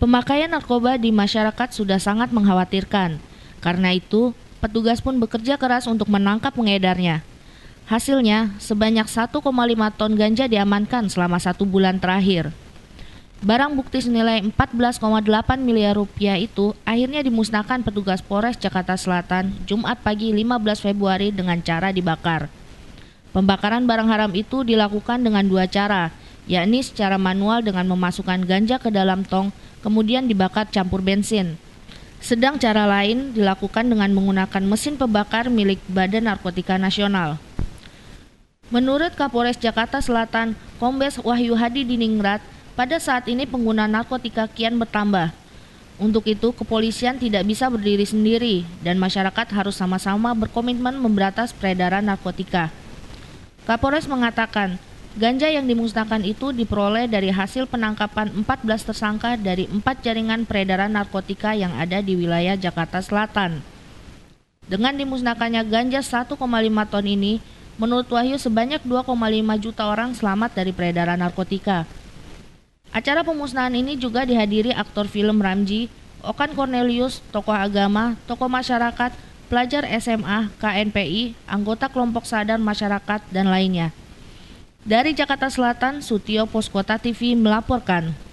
Pemakaian narkoba di masyarakat sudah sangat mengkhawatirkan. Karena itu, petugas pun bekerja keras untuk menangkap pengedarnya. Hasilnya, sebanyak 1,5 ton ganja diamankan selama satu bulan terakhir. Barang bukti senilai 14,8 miliar rupiah itu akhirnya dimusnahkan petugas Polres Jakarta Selatan Jumat pagi 15 Februari dengan cara dibakar. Pembakaran barang haram itu dilakukan dengan dua cara, yakni secara manual dengan memasukkan ganja ke dalam tong, kemudian dibakar campur bensin. Sedang cara lain dilakukan dengan menggunakan mesin pembakar milik Badan Narkotika Nasional. Menurut Kapolres Jakarta Selatan, Kombes Wahyu Hadi Diningrat, pada saat ini pengguna narkotika kian bertambah. Untuk itu, kepolisian tidak bisa berdiri sendiri dan masyarakat harus sama-sama berkomitmen memberantas peredaran narkotika. Kapolres mengatakan, Ganja yang dimusnahkan itu diperoleh dari hasil penangkapan 14 tersangka dari empat jaringan peredaran narkotika yang ada di wilayah Jakarta Selatan. Dengan dimusnahkannya ganja 1,5 ton ini, menurut Wahyu sebanyak 2,5 juta orang selamat dari peredaran narkotika. Acara pemusnahan ini juga dihadiri aktor film Ramji, Okan Cornelius, tokoh agama, tokoh masyarakat, pelajar SMA, KNPI, anggota kelompok sadar masyarakat, dan lainnya. Dari Jakarta Selatan, Sutio Poskota TV melaporkan.